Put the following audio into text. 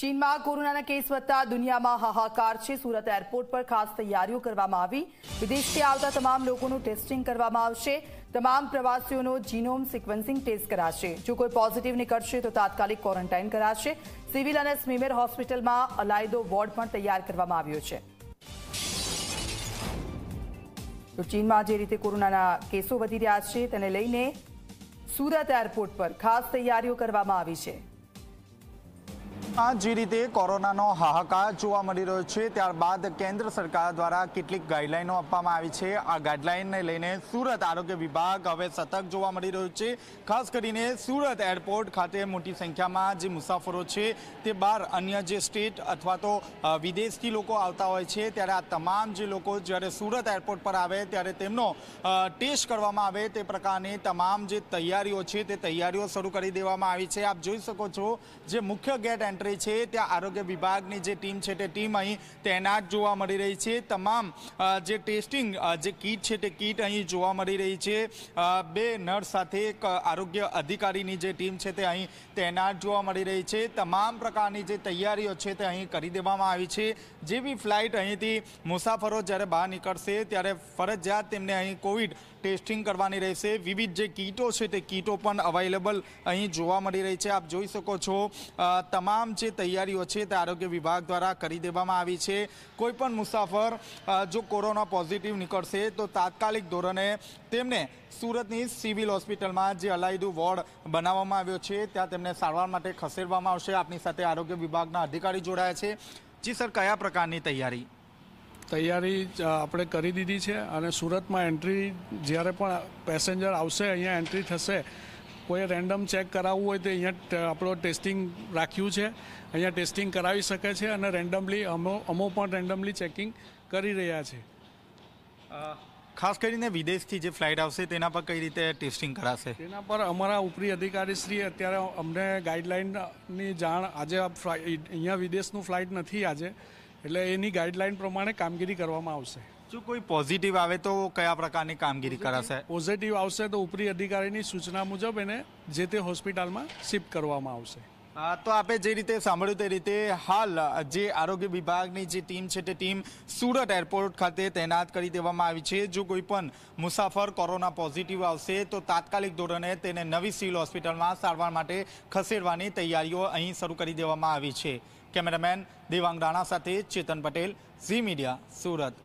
ચીનમાં કોરોનાના કેસ વધતા દુનિયામાં હાહાકાર છે સુરત એરપોર્ટ પર ખાસ તૈયારીઓ કરવામાં આવી વિદેશથી આવતા તમામ લોકોનું ટેસ્ટિંગ કરવામાં આવશે તમામ પ્રવાસીઓનો જીનોમ સિક્વન્સિંગ ટેસ્ટ કરાશે જો કોઈ પોઝિટિવ નીકળશે તો તાત્કાલિક ક્વોરન્ટાઇન કરાશે સિવિલ અને સ્મીમેર હોસ્પિટલમાં અલાયદો વોર્ડ પણ તૈયાર કરવામાં આવ્યો છે તો ચીનમાં જે રીતે કોરોનાના કેસો વધી રહ્યા છે તેને લઈને સુરત એરપોર્ટ પર ખાસ તૈયારીઓ કરવામાં આવી છે સુરતમાં જે રીતે કોરોનાનો હાહાકાર જોવા મળી રહ્યો છે ત્યારબાદ કેન્દ્ર સરકાર દ્વારા કેટલીક ગાઈડલાઈનો આપવામાં આવી છે આ ગાઈડલાઈનને લઈને સુરત આરોગ્ય વિભાગ હવે સતર્ક જોવા મળી રહ્યો છે ખાસ કરીને સુરત એરપોર્ટ ખાતે મોટી સંખ્યામાં જે મુસાફરો છે તે બહાર અન્ય જે સ્ટેટ અથવા તો વિદેશથી લોકો આવતા હોય છે ત્યારે આ તમામ જે લોકો જ્યારે સુરત એરપોર્ટ પર આવે ત્યારે તેમનો ટેસ્ટ કરવામાં આવે તે પ્રકારની તમામ જે તૈયારીઓ છે તે તૈયારીઓ શરૂ કરી દેવામાં આવી છે આપ જોઈ શકો છો જે મુખ્ય ગેટ એન્ટ્રી પાત્રે છે ત્યાં આરોગ્ય વિભાગની જે ટીમ છે તે ટીમ અહીં તૈનાત જોવા મળી રહી છે તમામ જે ટેસ્ટિંગ જે કીટ છે તે કીટ અહીં જોવા મળી રહી છે બે નર્સ સાથે એક આરોગ્ય અધિકારીની જે ટીમ છે તે અહીં તૈનાત જોવા મળી રહી છે તમામ પ્રકારની જે તૈયારીઓ છે તે અહીં કરી દેવામાં આવી છે જેવી ફ્લાઇટ અહીંથી મુસાફરો જ્યારે બહાર નીકળશે ત્યારે ફરજિયાત તેમને અહીં કોવિડ ટેસ્ટિંગ કરવાની રહેશે વિવિધ જે કીટો છે તે કીટો પણ અવેલેબલ અહીં જોવા મળી રહી છે આપ જોઈ શકો છો તમામ જે તૈયારીઓ છે તે આરોગ્ય વિભાગ દ્વારા કરી દેવામાં આવી છે કોઈપણ મુસાફર જો કોરોના પોઝિટિવ નીકળશે તો તાત્કાલિક ધોરણે તેમને સુરતની સિવિલ હોસ્પિટલમાં જે અલાયદું વોર્ડ બનાવવામાં આવ્યો છે ત્યાં તેમને સારવાર માટે ખસેડવામાં આવશે આપની સાથે આરોગ્ય વિભાગના અધિકારી જોડાયા છે જી સર કયા પ્રકારની તૈયારી તૈયારી આપણે કરી દીધી છે અને સુરતમાં એન્ટ્રી જ્યારે પણ પેસેન્જર આવશે અહીંયા એન્ટ્રી થશે કોઈ રેન્ડમ ચેક કરાવવું હોય તો અહીંયા આપણો ટેસ્ટિંગ રાખ્યું છે અહીંયા ટેસ્ટિંગ કરાવી શકે છે અને રેન્ડમલી અમો અમો પણ રેન્ડમલી ચેકિંગ કરી રહ્યા છે ખાસ કરીને વિદેશથી જે ફ્લાઇટ આવશે તેના પર કઈ રીતે ટેસ્ટિંગ કરાશે તેના પર અમારા ઉપરી અધિકારી શ્રી અત્યારે અમને ગાઈડલાઇનની જાણ આજે અહીંયા વિદેશનું ફ્લાઇટ નથી આજે એટલે એની ગાઈડલાઇન પ્રમાણે કામગીરી કરવામાં આવશે જો કોઈ પોઝિટિવ આવે તો કયા પ્રકારની કામગીરી કરાશે પોઝિટિવ આવશે તો ઉપરી અધિકારીની સૂચના મુજબ એને જે તે હોસ્પિટલમાં શિફ્ટ કરવામાં આવશે તો આપે જે રીતે સાંભળ્યું તે રીતે હાલ જે આરોગ્ય વિભાગની જે ટીમ છે તે ટીમ સુરત એરપોર્ટ ખાતે તૈનાત કરી દેવામાં આવી છે જો કોઈ પણ મુસાફર કોરોના પોઝિટિવ આવશે તો તાત્કાલિક ધોરણે તેને નવી સિવિલ હોસ્પિટલમાં સારવાર માટે ખસેડવાની તૈયારીઓ અહીં શરૂ કરી દેવામાં આવી છે કેમેરામેન દેવાંગ રાણા સાથે ચેતન પટેલ ઝી મીડિયા સુરત